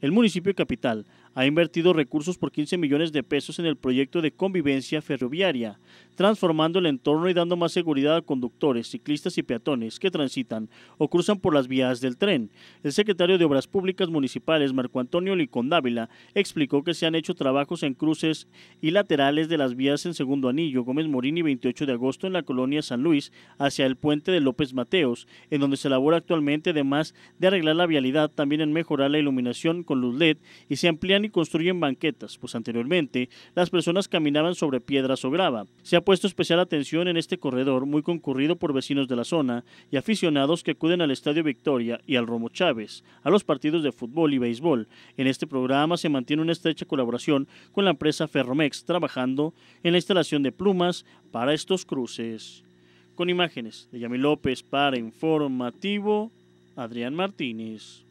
El municipio capital ha invertido recursos por 15 millones de pesos en el proyecto de convivencia ferroviaria, transformando el entorno y dando más seguridad a conductores, ciclistas y peatones que transitan o cruzan por las vías del tren. El secretario de Obras Públicas Municipales, Marco Antonio Licondávila, explicó que se han hecho trabajos en cruces y laterales de las vías en Segundo Anillo, Gómez Morín y 28 de agosto en la colonia San Luis, hacia el puente de López Mateos, en donde se labora actualmente, además de arreglar la vialidad, también en mejorar la iluminación con luz LED y se amplían y construyen banquetas, pues anteriormente las personas caminaban sobre piedras o grava. Se ha puesto especial atención en este corredor muy concurrido por vecinos de la zona y aficionados que acuden al Estadio Victoria y al Romo Chávez, a los partidos de fútbol y béisbol. En este programa se mantiene una estrecha colaboración con la empresa Ferromex, trabajando en la instalación de plumas para estos cruces. Con imágenes de Yami López para Informativo, Adrián Martínez.